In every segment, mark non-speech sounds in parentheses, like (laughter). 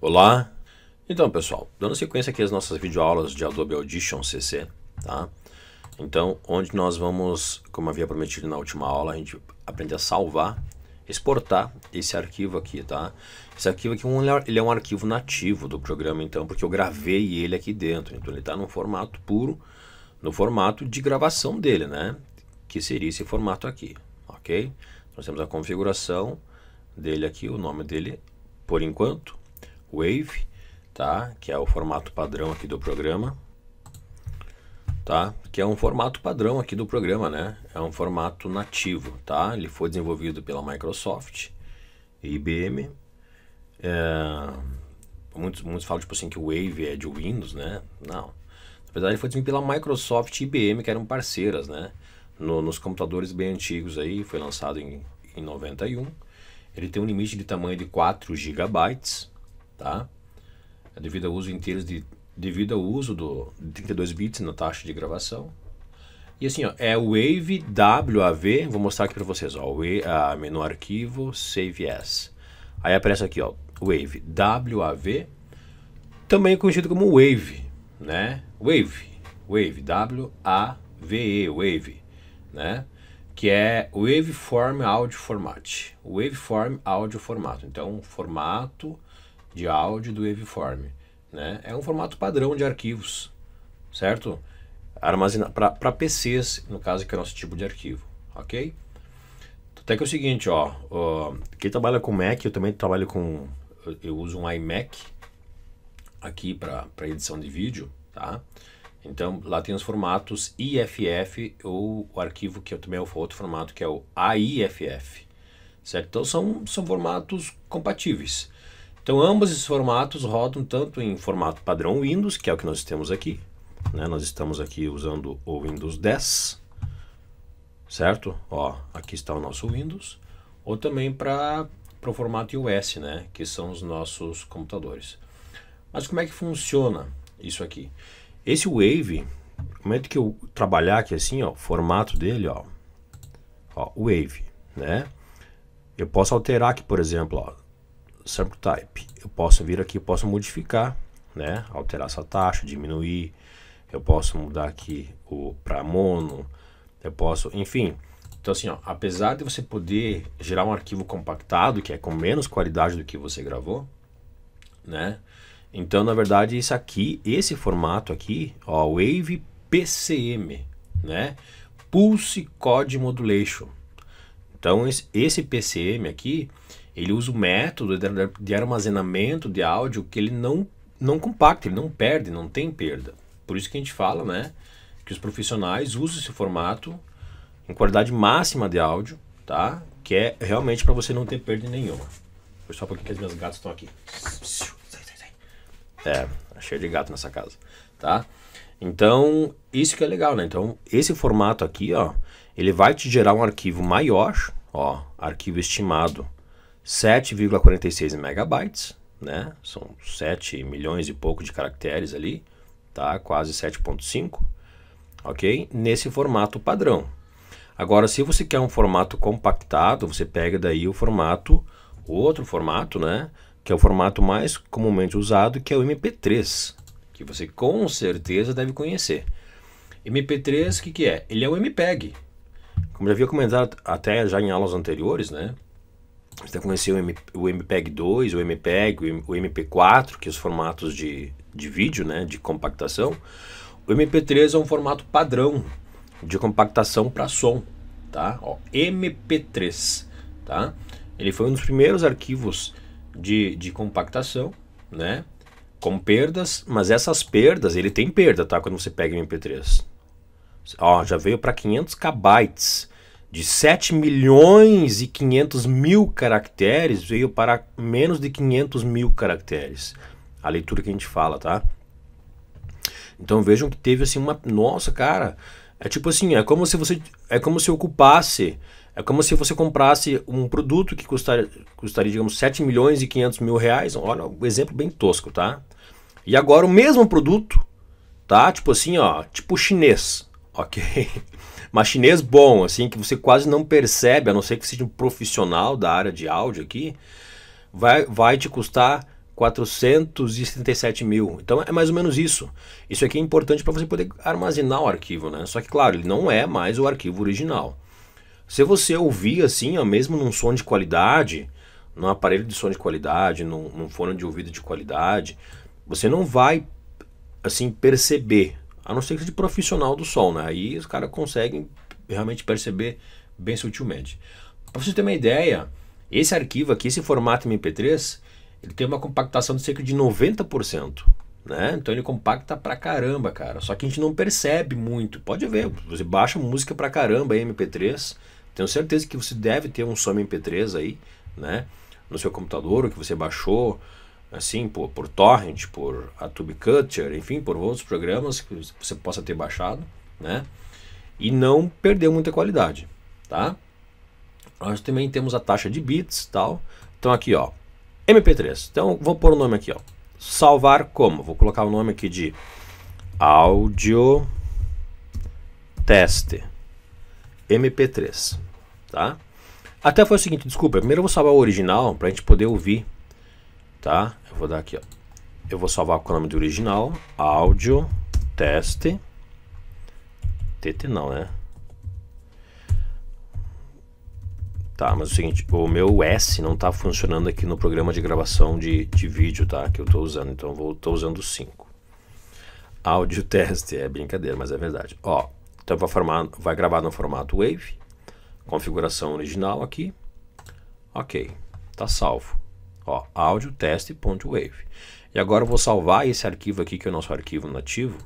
Olá! Então, pessoal, dando sequência aqui às nossas videoaulas de Adobe Audition CC, tá? Então, onde nós vamos, como havia prometido na última aula, a gente aprende a salvar, exportar esse arquivo aqui, tá? Esse arquivo aqui ele é um arquivo nativo do programa, então, porque eu gravei ele aqui dentro. Então, ele está no formato puro, no formato de gravação dele, né? Que seria esse formato aqui, ok? Nós temos a configuração dele aqui, o nome dele, por enquanto, Wave, tá? Que é o formato padrão aqui do programa, tá? Que é um formato padrão aqui do programa, né? É um formato nativo, tá? Ele foi desenvolvido pela Microsoft e IBM. É... Muitos, muitos falam tipo assim que o Wave é de Windows, né? Não. Na verdade, ele foi desenvolvido pela Microsoft e IBM, que eram parceiras, né? No, nos computadores bem antigos aí, foi lançado em, em 91. Ele tem um limite de tamanho de 4 GB, tá? É devido ao uso inteiro de devido ao uso do 32 bits na taxa de gravação. E assim, ó, é Wave WAV, vou mostrar aqui para vocês, ó, Wave, a menu arquivo, Save As. Aí aparece aqui, ó, Wave WAV, também conhecido como Wave, né? Wave, Wave W A V E, Wave, né? Que é Waveform Audio Format. Waveform Audio Formato. Então, formato de áudio do waveform. Né? É um formato padrão de arquivos, certo? Armazenar para PCs, no caso que é o nosso tipo de arquivo, ok? Até que é o seguinte, ó, ó, quem trabalha com Mac, eu também trabalho com, eu, eu uso um iMac aqui para edição de vídeo, tá? Então lá tem os formatos IFF ou o arquivo que eu também é outro formato que é o AIFF, certo? Então são, são formatos compatíveis. Então, ambos esses formatos rodam tanto em formato padrão Windows, que é o que nós temos aqui. Né? Nós estamos aqui usando o Windows 10, certo? Ó, aqui está o nosso Windows. Ou também para o formato iOS, né? que são os nossos computadores. Mas como é que funciona isso aqui? Esse Wave, no momento é que eu trabalhar aqui assim, ó, o formato dele, ó, ó, Wave, né? Eu posso alterar aqui, por exemplo, ó, sample type Eu posso vir aqui, eu posso modificar, né? Alterar essa taxa, diminuir. Eu posso mudar aqui o para mono. Eu posso, enfim. Então assim, ó, apesar de você poder gerar um arquivo compactado, que é com menos qualidade do que você gravou, né? Então, na verdade, isso aqui, esse formato aqui, ó, Wave PCM, né? Pulse Code Modulation. Então, esse PCM aqui, ele usa o método de armazenamento de áudio que ele não, não compacta, ele não perde, não tem perda. Por isso que a gente fala, né? Que os profissionais usam esse formato em qualidade máxima de áudio, tá? Que é realmente para você não ter perda nenhuma. Foi só porque as minhas gatas estão aqui. É, tá cheio de gato nessa casa, tá? Então, isso que é legal, né? Então, esse formato aqui, ó, ele vai te gerar um arquivo maior, ó, arquivo estimado 7,46 megabytes, né? São 7 milhões e pouco de caracteres ali, tá? Quase 7.5, ok? Nesse formato padrão. Agora, se você quer um formato compactado, você pega daí o formato, o outro formato, né? Que é o formato mais comumente usado, que é o MP3, que você com certeza deve conhecer. MP3, o que, que é? Ele é o MPEG. Como já havia comentado até já em aulas anteriores, né? Você vai tá conhecer o, o MPEG 2, o MPEG, o MP4, que é os formatos de, de vídeo, né, de compactação. O MP3 é um formato padrão de compactação para som, tá? Ó, MP3, tá? Ele foi um dos primeiros arquivos de, de compactação, né? Com perdas, mas essas perdas, ele tem perda, tá? Quando você pega o MP3. Ó, já veio para 500 KB de 7 milhões e 500 mil caracteres veio para menos de 500 mil caracteres. A leitura que a gente fala, tá? Então vejam que teve assim uma. Nossa, cara. É tipo assim, é como se você. É como se ocupasse. É como se você comprasse um produto que custaria, custaria digamos, 7 milhões e 500 mil reais. Olha, um exemplo bem tosco, tá? E agora o mesmo produto, tá? Tipo assim, ó, tipo chinês ok? (laughs) Mas chinês bom, assim, que você quase não percebe, a não ser que seja um profissional da área de áudio aqui, vai, vai te custar 477 mil. Então é mais ou menos isso. Isso aqui é importante para você poder armazenar o arquivo, né? Só que, claro, ele não é mais o arquivo original. Se você ouvir assim, ó, mesmo num som de qualidade, num aparelho de som de qualidade, num, num fone de ouvido de qualidade, você não vai assim perceber a não ser que seja profissional do sol, né? Aí os caras conseguem realmente perceber bem sutilmente. Para você ter uma ideia, esse arquivo aqui, esse formato MP3, ele tem uma compactação de cerca de 90%. Né? Então ele compacta pra caramba, cara. Só que a gente não percebe muito. Pode ver, você baixa música pra caramba em MP3. Tenho certeza que você deve ter um som MP3 aí, né? No seu computador, o que você baixou, assim, por, por Torrent, por a Tube enfim, por outros programas que você possa ter baixado, né? E não perdeu muita qualidade, tá? Nós também temos a taxa de bits tal. Então aqui, ó, MP3. Então vou pôr o nome aqui, ó. Salvar como? Vou colocar o nome aqui de áudio teste MP3, tá? Até foi o seguinte, desculpa, primeiro eu vou salvar o original para a gente poder ouvir tá? Eu vou dar aqui, ó. Eu vou salvar com o nome do original, áudio, teste, TT não, né? Tá, mas é o seguinte, o meu S não tá funcionando aqui no programa de gravação de, de vídeo, tá? Que eu tô usando, então eu tô usando o 5. Áudio teste, é brincadeira, mas é verdade. Ó, então vai, formar, vai gravar no formato Wave, configuração original aqui, ok, tá salvo. Ó, áudio teste.wave. E agora eu vou salvar esse arquivo aqui, que é o nosso arquivo nativo,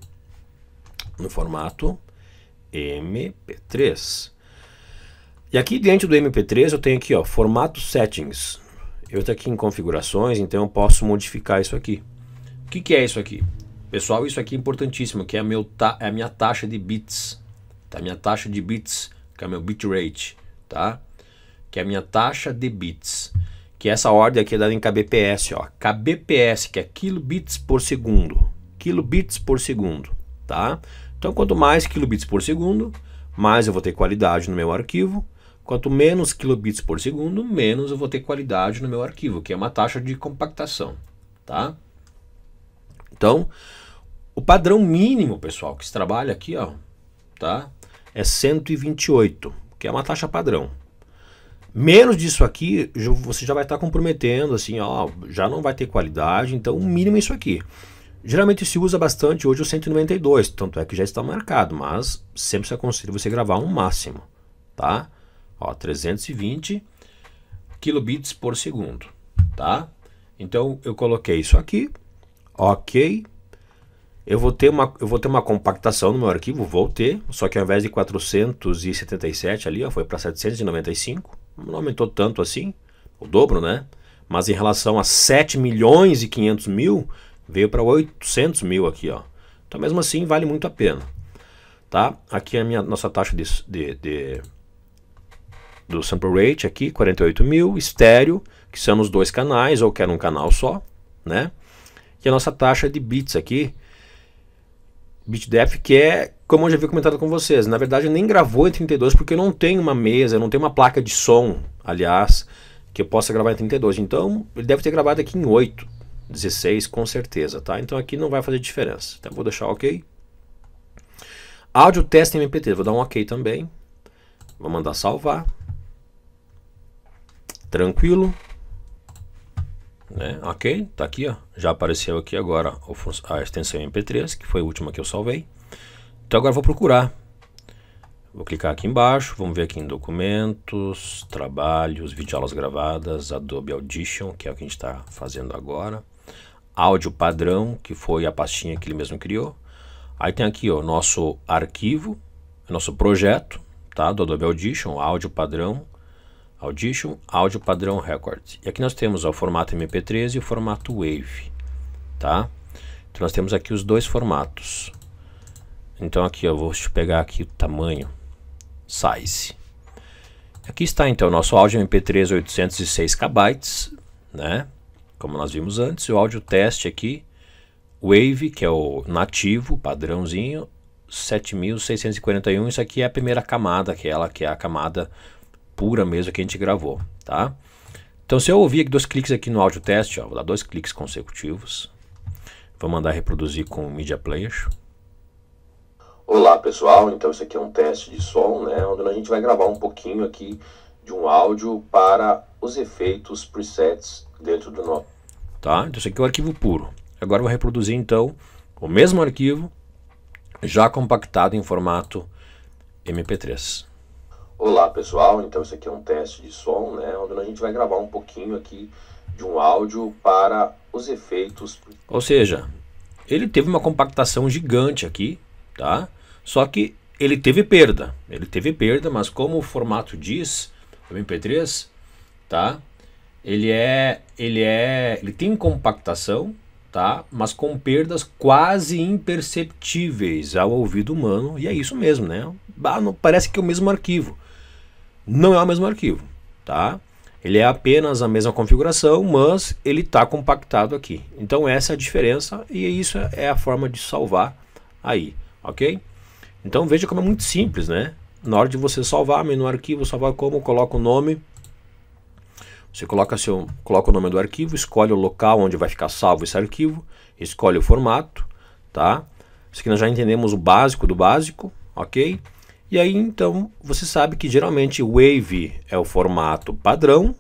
no formato MP3. E aqui dentro do MP3 eu tenho aqui, ó, formato settings. Eu estou aqui em configurações, então eu posso modificar isso aqui. O que, que é isso aqui? Pessoal, isso aqui é importantíssimo, que é a, meu ta é a minha taxa de bits. Tá? Minha taxa de bits, que é meu bitrate, tá? Que é a minha taxa de bits que essa ordem aqui é dada em kbps, ó, kbps que é kilobits por segundo, kilobits por segundo, tá? Então quanto mais kilobits por segundo, mais eu vou ter qualidade no meu arquivo. Quanto menos kilobits por segundo, menos eu vou ter qualidade no meu arquivo, que é uma taxa de compactação, tá? Então, o padrão mínimo, pessoal, que se trabalha aqui, ó, tá? É 128, que é uma taxa padrão. Menos disso aqui, você já vai estar tá comprometendo, assim, ó, já não vai ter qualidade, então o mínimo é isso aqui. Geralmente se usa bastante hoje o 192, tanto é que já está marcado, mas sempre se aconselha você gravar um máximo, tá? Ó, 320 kilobits por segundo, tá? Então eu coloquei isso aqui, ok. Eu vou ter uma, eu vou ter uma compactação no meu arquivo, vou ter, só que ao invés de 477 ali, ó, foi para 795, não aumentou tanto assim, o dobro, né? Mas em relação a 7 milhões e 500 mil, veio para 800 mil aqui, ó. Então, mesmo assim, vale muito a pena, tá? Aqui é a minha, nossa taxa de, de, de do sample rate aqui, 48 mil, estéreo, que são os dois canais, ou quero um canal só, né? E a nossa taxa de bits aqui, bit depth, que é como eu já havia comentado com vocês, na verdade nem gravou em 32 porque não tem uma mesa, não tem uma placa de som, aliás, que eu possa gravar em 32. Então, ele deve ter gravado aqui em 8, 16 com certeza, tá? Então aqui não vai fazer diferença. Então, vou deixar OK. Áudio teste MP3, vou dar um OK também. Vou mandar salvar. Tranquilo. Né? Ok, tá aqui, ó. Já apareceu aqui agora a extensão MP3, que foi a última que eu salvei. Então agora vou procurar. Vou clicar aqui embaixo, vamos ver aqui em documentos, trabalhos, videoaulas gravadas, Adobe Audition, que é o que a gente está fazendo agora. Áudio padrão, que foi a pastinha que ele mesmo criou. Aí tem aqui o nosso arquivo, nosso projeto, tá? Do Adobe Audition, áudio padrão, Audition, áudio padrão Record. E aqui nós temos ó, o formato MP3 e o formato Wave, tá? Então nós temos aqui os dois formatos. Então aqui eu vou pegar aqui o tamanho, size. Aqui está então nosso áudio MP3 806 KB, né? Como nós vimos antes, o áudio teste aqui, Wave, que é o nativo, padrãozinho, 7641. Isso aqui é a primeira camada, aquela que é a camada pura mesmo que a gente gravou, tá? Então se eu ouvir aqui dois cliques aqui no áudio teste, ó, vou dar dois cliques consecutivos. Vou mandar reproduzir com o Media Player. Olá pessoal, então isso aqui é um teste de som, né, onde a gente vai gravar um pouquinho aqui de um áudio para os efeitos presets dentro do nó. Tá, então isso aqui é o arquivo puro. Agora vou reproduzir então o mesmo arquivo já compactado em formato MP3. Olá pessoal, então isso aqui é um teste de som, né, onde a gente vai gravar um pouquinho aqui de um áudio para os efeitos. Ou seja, ele teve uma compactação gigante aqui, tá? Só que ele teve perda, ele teve perda, mas como o formato diz, o MP3, tá? Ele é, ele é, ele tem compactação, tá? Mas com perdas quase imperceptíveis ao ouvido humano, e é isso mesmo, né? Ah, não, parece que é o mesmo arquivo. Não é o mesmo arquivo, tá? Ele é apenas a mesma configuração, mas ele está compactado aqui. Então essa é a diferença e isso é a forma de salvar aí, ok? Então veja como é muito simples, né? Na hora de você salvar, menu arquivo, salvar como, coloca o nome. Você coloca, seu, coloca o nome do arquivo, escolhe o local onde vai ficar salvo esse arquivo, escolhe o formato, tá? Isso aqui nós já entendemos o básico do básico, ok? E aí então você sabe que geralmente Wave é o formato padrão,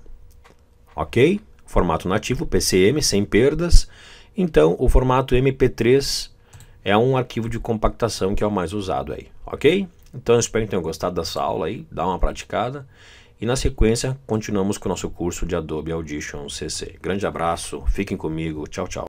ok? Formato nativo, PCM, sem perdas. Então o formato MP3 é um arquivo de compactação que é o mais usado aí, ok? Então eu espero que tenham gostado dessa aula aí, dá uma praticada. E na sequência, continuamos com o nosso curso de Adobe Audition CC. Grande abraço, fiquem comigo, tchau, tchau.